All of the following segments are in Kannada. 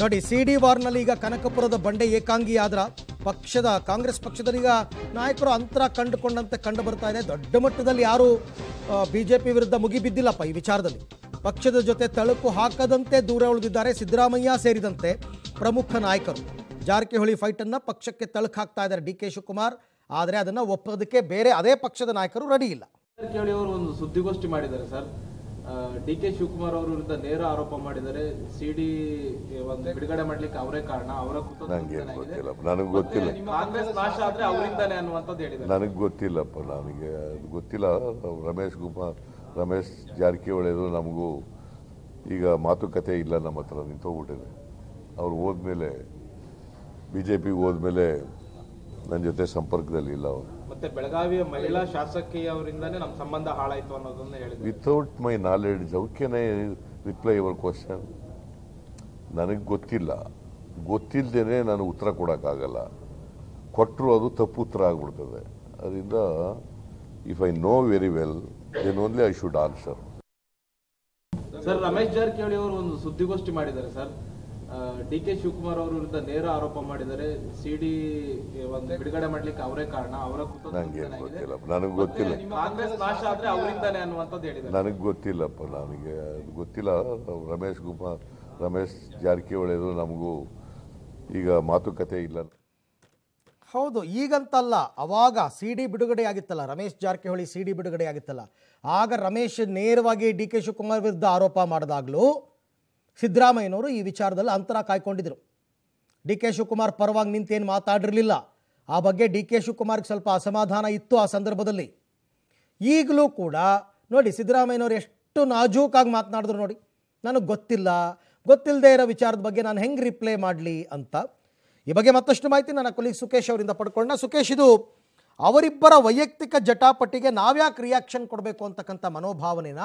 ನೋಡಿ ಸಿ ಡಿ ವಾರ್ನಲ್ಲಿ ಈಗ ಕನಕಪುರದ ಬಂಡೆ ಏಕಾಂಗಿ ಆದ್ರ ಪಕ್ಷದ ಕಾಂಗ್ರೆಸ್ ಈಗ ನಾಯಕರು ಅಂತರ ಕಂಡುಕೊಂಡಂತೆ ಕಂಡು ಬರ್ತಾ ಇದೆ ದೊಡ್ಡ ಮಟ್ಟದಲ್ಲಿ ಯಾರು ಬಿಜೆಪಿ ವಿರುದ್ಧ ಮುಗಿಬಿದ್ದಿಲ್ಲಪ್ಪ ಈ ವಿಚಾರದಲ್ಲಿ ಪಕ್ಷದ ಜೊತೆ ತಳುಕು ಹಾಕದಂತೆ ದೂರ ಉಳಿದಿದ್ದಾರೆ ಸಿದ್ದರಾಮಯ್ಯ ಸೇರಿದಂತೆ ಪ್ರಮುಖ ನಾಯಕರು ಜಾರಕಿಹೊಳಿ ಫೈಟನ್ನು ಪಕ್ಷಕ್ಕೆ ತಳುಕು ಹಾಕ್ತಾ ಇದ್ದಾರೆ ಡಿ ಕೆ ಶಿವಕುಮಾರ್ ಆದರೆ ಅದನ್ನು ಒಪ್ಪೋದಕ್ಕೆ ಬೇರೆ ಅದೇ ಪಕ್ಷದ ನಾಯಕರು ರೆಡಿ ಇಲ್ಲ ಜಾರಕಿಹೊಳಿ ಅವರು ಒಂದು ಸುದ್ದಿಗೋಷ್ಠಿ ಮಾಡಿದ್ದಾರೆ ಸರ್ ಡಿ ಕೆ ಶಿವಕುಮಾರ್ ಅವರ ವಿರುದ್ಧ ನೇರ ಆರೋಪ ಮಾಡಿದರೆ ಸಿಡಿ ಒಂದು ಬಿಡುಗಡೆ ಮಾಡ್ಲಿಕ್ಕೆ ಅವರೇ ಕಾರಣ ಅವರ ಗೊತ್ತಿಲ್ಲ ನನಗೆ ಗೊತ್ತಿಲ್ಲ ಅವರಿಂದಾನೆ ಅನ್ನುವಂಥದ್ದು ಹೇಳಿದ್ದಾರೆ ನನಗೆ ಗೊತ್ತಿಲ್ಲಪ್ಪ ನನಗೆ ಗೊತ್ತಿಲ್ಲ ರಮೇಶ್ ಕುಮಾರ್ ರಮೇಶ್ ಅವರು ನಮಗೂ ಈಗ ಮಾತುಕತೆ ಇಲ್ಲ ನಮ್ಮ ಹತ್ರ ನಿಂತೋಗ್ಬಿಟ್ಟಿದೆ ಅವ್ರು ಹೋದ್ಮೇಲೆ ಬಿ ಜೆ ಪಿಗೆ ಹೋದ್ಮೇಲೆ ನನ್ನ ಜೊತೆ ಸಂಪರ್ಕದಲ್ಲಿ ಇಲ್ಲ ಅವರು ಮತ್ತೆ ಬೆಳಗಾವಿಯ ಮಹಿಳಾ ಶಾಸಕಿಯವರಿಂದನೇ ನಮ್ಮ ಸಂಬಂಧ ಹಾಳಾಯಿತು ಅನ್ನೋದನ್ನ ಹೇಳಿದ್ರು without my knowledge how reply your question ನನಗೆ ಗೊತ್ತಿಲ್ಲ ಗೊತ್ತಿಲ್ಲದೇ ನಾನು ಉತ್ತರ ಕೊಡೋಕ್ಕಾಗಲ್ಲ ಕೊಟ್ಟರು ಅದು ತಪ್ಪು ಉತ್ತರ ಆಗ್ಬಿಡ್ತದೆ ಅದರಿಂದ if I know very well then only I should answer sir Ramesh Jarkiholi ಅವರು ಒಂದು ಸುದ್ದಿಗೋಷ್ಠಿ ಮಾಡಿದ್ದಾರೆ ಸರ್ ಡಿ ಕೆ ಶಿವಕುಮಾರ್ ಅವರ ವಿರುದ್ಧ ನೇರ ಆರೋಪ ಮಾಡಿದರೆ ಸಿಡಿ ಒಂದು ಬಿಡುಗಡೆ ಮಾಡ್ಲಿಕ್ಕೆ ಅವರೇ ಕಾರಣ ಅವರ ನನಗೆ ಗೊತ್ತಿಲ್ಲ ನನಗೆ ಗೊತ್ತಿಲ್ಲ ಕಾಂಗ್ರೆಸ್ ನಾಶ ಆದ್ರೆ ಅವರಿಂದಾನೆ ಅನ್ನುವಂಥದ್ದು ಹೇಳಿದ್ದಾರೆ ನನಗೆ ಗೊತ್ತಿಲ್ಲಪ್ಪ ನನಗೆ ಗೊತ್ತಿಲ್ಲ ರಮೇಶ್ ಕುಮಾರ್ ರಮೇಶ್ ಜಾರಕಿಹೊಳಿ ಅವರು ನಮಗೂ ಈಗ ಮಾತುಕತೆ ಇಲ್ಲ ಹೌದು ಈಗಂತಲ್ಲ ಅವಾಗ ಸಿ ಡಿ ಬಿಡುಗಡೆ ಆಗಿತ್ತಲ್ಲ ರಮೇಶ್ ಜಾರಕಿಹೊಳಿ ಸಿ ಡಿ ಬಿಡುಗಡೆ ಆಗಿತ್ತಲ್ಲ ಆಗ ರಮೇಶ್ ನೇರವಾಗಿ ಡಿ ಕೆ ಶಿವಕುಮಾರ್ ವಿರುದ್ಧ ಆರೋಪ ಮಾಡಿದಾಗಲೂ ಸಿದ್ದರಾಮಯ್ಯನವರು ಈ ವಿಚಾರದಲ್ಲಿ ಅಂತರ ಕಾಯ್ಕೊಂಡಿದ್ರು ಡಿ ಕೆ ಶಿವಕುಮಾರ್ ಪರವಾಗಿ ನಿಂತೇನು ಮಾತಾಡಿರಲಿಲ್ಲ ಆ ಬಗ್ಗೆ ಡಿ ಕೆ ಶಿವಕುಮಾರ್ಗೆ ಸ್ವಲ್ಪ ಅಸಮಾಧಾನ ಇತ್ತು ಆ ಸಂದರ್ಭದಲ್ಲಿ ಈಗಲೂ ಕೂಡ ನೋಡಿ ಸಿದ್ದರಾಮಯ್ಯನವರು ಎಷ್ಟು ನಾಜೂಕಾಗಿ ಮಾತನಾಡಿದ್ರು ನೋಡಿ ನನಗೆ ಗೊತ್ತಿಲ್ಲ ಗೊತ್ತಿಲ್ಲದೆ ಇರೋ ವಿಚಾರದ ಬಗ್ಗೆ ನಾನು ಹೆಂಗೆ ರಿಪ್ಲೈ ಮಾಡಲಿ ಅಂತ ಈ ಬಗ್ಗೆ ಮತ್ತಷ್ಟು ಮಾಹಿತಿ ನನ್ನ ಕೊಲೀಗ್ ಸುಕೇಶ್ ಅವರಿಂದ ಪಡ್ಕೊಳ್ಳೋಣ ಸುಕೇಶ್ ಇದು ಅವರಿಬ್ಬರ ವೈಯಕ್ತಿಕ ಜಟಾಪಟಿಗೆ ನಾವ್ಯಾಕೆ ರಿಯಾಕ್ಷನ್ ಕೊಡಬೇಕು ಅಂತಕ್ಕಂಥ ಮನೋಭಾವನೆನ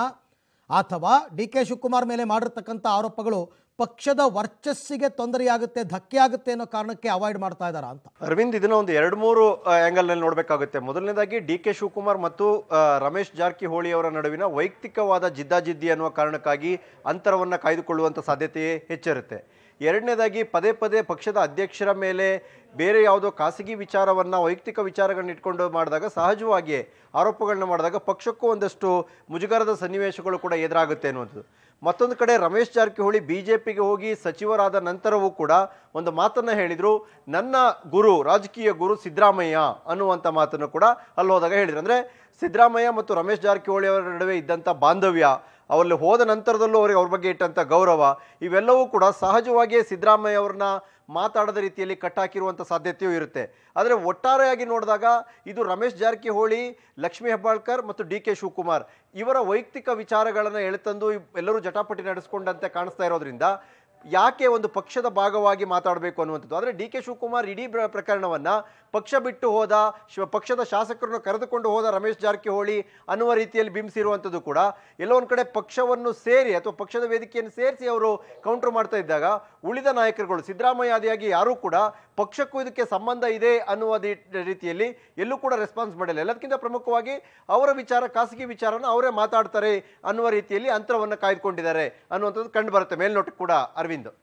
ಅಥವಾ ಡಿ ಕೆ ಶಿವಕುಮಾರ್ ಮೇಲೆ ಮಾಡಿರ್ತಕ್ಕಂಥ ಆರೋಪಗಳು ಪಕ್ಷದ ವರ್ಚಸ್ಸಿಗೆ ತೊಂದರೆಯಾಗುತ್ತೆ ಧಕ್ಕೆ ಆಗುತ್ತೆ ಅನ್ನೋ ಕಾರಣಕ್ಕೆ ಅವಾಯ್ಡ್ ಮಾಡ್ತಾ ಇದ್ದಾರಾ ಅಂತ ಅರವಿಂದ್ ಇದನ್ನ ಒಂದು ಎರಡು ಮೂರು ಆಂಗಲ್ ನಲ್ಲಿ ನೋಡಬೇಕಾಗುತ್ತೆ ಮೊದಲನೇದಾಗಿ ಡಿ ಕೆ ಶಿವಕುಮಾರ್ ಮತ್ತು ರಮೇಶ್ ಜಾರಕಿಹೊಳಿ ಅವರ ನಡುವಿನ ವೈಯಕ್ತಿಕವಾದ ಜಿದ್ದಾಜಿದ್ದಿ ಅನ್ನುವ ಕಾರಣಕ್ಕಾಗಿ ಅಂತರವನ್ನ ಕಾಯ್ದುಕೊಳ್ಳುವಂತ ಸಾಧ್ಯತೆಯೇ ಹೆಚ್ಚಿರುತ್ತೆ ಎರಡನೇದಾಗಿ ಪದೇ ಪದೇ ಪಕ್ಷದ ಅಧ್ಯಕ್ಷರ ಮೇಲೆ ಬೇರೆ ಯಾವುದೋ ಖಾಸಗಿ ವಿಚಾರವನ್ನು ವೈಯಕ್ತಿಕ ವಿಚಾರಗಳನ್ನ ಇಟ್ಕೊಂಡು ಮಾಡಿದಾಗ ಸಹಜವಾಗಿಯೇ ಆರೋಪಗಳನ್ನ ಮಾಡಿದಾಗ ಪಕ್ಷಕ್ಕೂ ಒಂದಷ್ಟು ಮುಜುಗರದ ಸನ್ನಿವೇಶಗಳು ಕೂಡ ಎದುರಾಗುತ್ತೆ ಅನ್ನುವಂಥದ್ದು ಮತ್ತೊಂದು ಕಡೆ ರಮೇಶ್ ಜಾರಕಿಹೊಳಿ ಬಿ ಜೆ ಪಿಗೆ ಹೋಗಿ ಸಚಿವರಾದ ನಂತರವೂ ಕೂಡ ಒಂದು ಮಾತನ್ನು ಹೇಳಿದರು ನನ್ನ ಗುರು ರಾಜಕೀಯ ಗುರು ಸಿದ್ದರಾಮಯ್ಯ ಅನ್ನುವಂಥ ಮಾತನ್ನು ಕೂಡ ಅಲ್ಲಿ ಹೋದಾಗ ಹೇಳಿದರು ಅಂದರೆ ಸಿದ್ದರಾಮಯ್ಯ ಮತ್ತು ರಮೇಶ್ ಜಾರಕಿಹೊಳಿ ಅವರ ನಡುವೆ ಇದ್ದಂಥ ಬಾಂಧವ್ಯ ಅವರಲ್ಲಿ ಹೋದ ನಂತರದಲ್ಲೂ ಅವರಿಗೆ ಅವ್ರ ಬಗ್ಗೆ ಇಟ್ಟಂಥ ಗೌರವ ಇವೆಲ್ಲವೂ ಕೂಡ ಸಹಜವಾಗಿಯೇ ಸಿದ್ದರಾಮಯ್ಯ ಅವ್ರನ್ನ ಮಾತಾಡದ ರೀತಿಯಲ್ಲಿ ಕಟ್ಟಾಕಿರುವಂಥ ಸಾಧ್ಯತೆಯೂ ಇರುತ್ತೆ ಆದರೆ ಒಟ್ಟಾರೆಯಾಗಿ ನೋಡಿದಾಗ ಇದು ರಮೇಶ್ ಜಾರಕಿಹೊಳಿ ಲಕ್ಷ್ಮೀ ಹೆಬ್ಬಾಳ್ಕರ್ ಮತ್ತು ಡಿ ಕೆ ಶಿವಕುಮಾರ್ ಇವರ ವೈಯಕ್ತಿಕ ವಿಚಾರಗಳನ್ನು ಎಳೆತಂದು ಎಲ್ಲರೂ ಜಟಾಪಟಿ ನಡೆಸ್ಕೊಂಡಂತೆ ಕಾಣಿಸ್ತಾ ಇರೋದ್ರಿಂದ ಯಾಕೆ ಒಂದು ಪಕ್ಷದ ಭಾಗವಾಗಿ ಮಾತಾಡಬೇಕು ಅನ್ನುವಂಥದ್ದು ಆದರೆ ಡಿ ಕೆ ಶಿವಕುಮಾರ್ ಇಡೀ ಪ್ರಕರಣವನ್ನು ಪಕ್ಷ ಬಿಟ್ಟು ಹೋದ ಶಿವ ಪಕ್ಷದ ಶಾಸಕರನ್ನು ಕರೆದುಕೊಂಡು ಹೋದ ರಮೇಶ್ ಜಾರಕಿಹೊಳಿ ಅನ್ನುವ ರೀತಿಯಲ್ಲಿ ಬಿಂಬಿಸಿರುವಂಥದ್ದು ಕೂಡ ಎಲ್ಲೋ ಒಂದು ಕಡೆ ಪಕ್ಷವನ್ನು ಸೇರಿ ಅಥವಾ ಪಕ್ಷದ ವೇದಿಕೆಯನ್ನು ಸೇರಿಸಿ ಅವರು ಕೌಂಟರ್ ಮಾಡ್ತಾ ಇದ್ದಾಗ ಉಳಿದ ನಾಯಕರುಗಳು ಸಿದ್ದರಾಮಯ್ಯ ಆದಿಯಾಗಿ ಯಾರೂ ಕೂಡ ಪಕ್ಷಕ್ಕೂ ಇದಕ್ಕೆ ಸಂಬಂಧ ಇದೆ ಅನ್ನುವ ರೀತಿಯಲ್ಲಿ ಎಲ್ಲೂ ಕೂಡ ರೆಸ್ಪಾನ್ಸ್ ಮಾಡಿಲ್ಲ ಎಲ್ಲದಕ್ಕಿಂತ ಪ್ರಮುಖವಾಗಿ ಅವರ ವಿಚಾರ ಖಾಸಗಿ ವಿಚಾರನ ಅವರೇ ಮಾತಾಡ್ತಾರೆ ಅನ್ನುವ ರೀತಿಯಲ್ಲಿ ಅಂತರವನ್ನು ಕಾಯ್ದುಕೊಂಡಿದ್ದಾರೆ ಅನ್ನುವಂಥದ್ದು ಕಂಡು ಬರುತ್ತೆ ಮೇಲ್ನೋಟಕ್ಕೆ ಕೂಡ ಅರವಿಂದ್